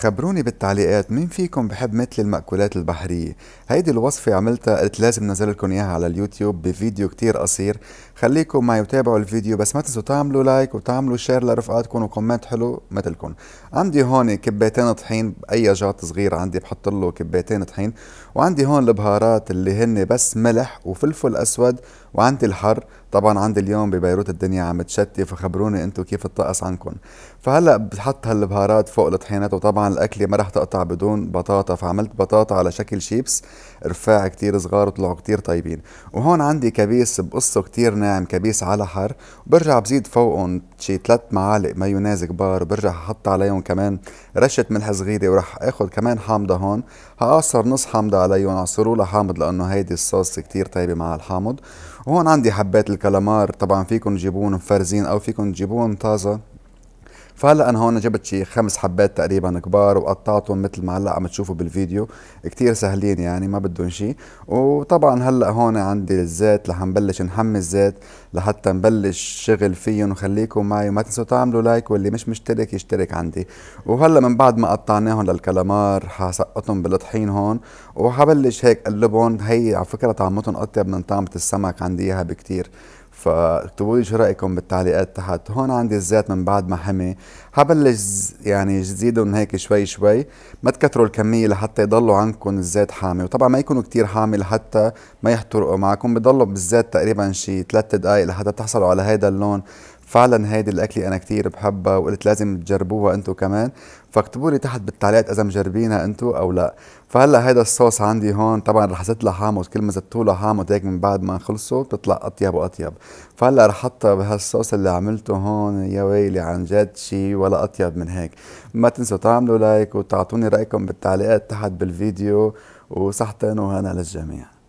خبروني بالتعليقات مين فيكم بحب مثل المأكولات البحرية هيدي الوصفة عملتها قلت لازم نزل لكم إياها على اليوتيوب بفيديو كتير قصير خليكم معي وتابعوا الفيديو بس ما تنسوا تعملوا لايك وتعملوا شير لرفقاتكم وكومنت حلو مثلكم عندي هون كبيتين طحين بأي جات صغير عندي بحط له كبيتين طحين وعندي هون البهارات اللي هن بس ملح وفلفل أسود وعندي الحر طبعا عندي اليوم ببيروت الدنيا عم تشتي فخبروني انتو كيف الطقس عندكم فهلا بحط هالبهارات فوق الطحينات وطبعا الاكله ما رح تقطع بدون بطاطا فعملت بطاطا على شكل شيبس رفاع كتير صغار وطلعوا كتير طيبين وهون عندي كبيس بقصه كتير ناعم كبيس على حر وبرجع بزيد فوقهم شي ثلاث معالق مايونيز كبار برجع احط عليهم كمان رشه ملح صغيره وراح اخذ كمان حامضه هون هقصر نص حامضه عليهم عصروا لحامض لانه هيدي الصوص كتير طيبه مع الحامض وهون عندي حبات الكلمار طبعا فيكم تجيبون مفرزين او فيكم تجيبون طازه فهلا انا هون جبت شي خمس حبات تقريبا كبار وقطعتهم مثل ما هلا عم تشوفوا بالفيديو كتير سهلين يعني ما بدهم شي وطبعا هلا هون عندي الزيت رح نبلش نحمي الزيت لحتى نبلش شغل فيهم وخليكم معي وما تنسوا تعملوا لايك واللي مش مشترك يشترك عندي وهلا من بعد ما قطعناهم للكلامار حسقطهم بالطحين هون وحبلش هيك قلبهم هي على فكره طعمتهم اطيب من طعمه السمك عندي اياها بكتير فاكتبوا لي شو رايكم بالتعليقات تحت هون عندي الزيت من بعد ما حمي حبلش يعني جزيدهم هيك شوي شوي ما تكتروا الكميه لحتى يضلوا عندكم الزيت حامي وطبعا ما يكونوا كتير حامي لحتى ما يحترقوا معكم بضلوا بالزيت تقريبا شي 3 دقائق لحتى تحصلوا على هيدا اللون فعلا هيدي الاكله انا كتير بحبها وقلت لازم تجربوها انتو كمان فاكتبوا لي تحت بالتعليقات اذا مجربينها انتو او لا فهلا هيدا الصوص عندي هون طبعا رح زت له حامض كل ما زدتوا له حامض هيك من بعد ما خلصوا بتطلع اطيب واطيب فهلا رح احطها بهالصوص اللي عملته هون يا ويلي عن جد شي ولا اطيب من هيك ما تنسوا تعملوا لايك وتعطوني رايكم بالتعليقات تحت بالفيديو وصحتين وهنا للجميع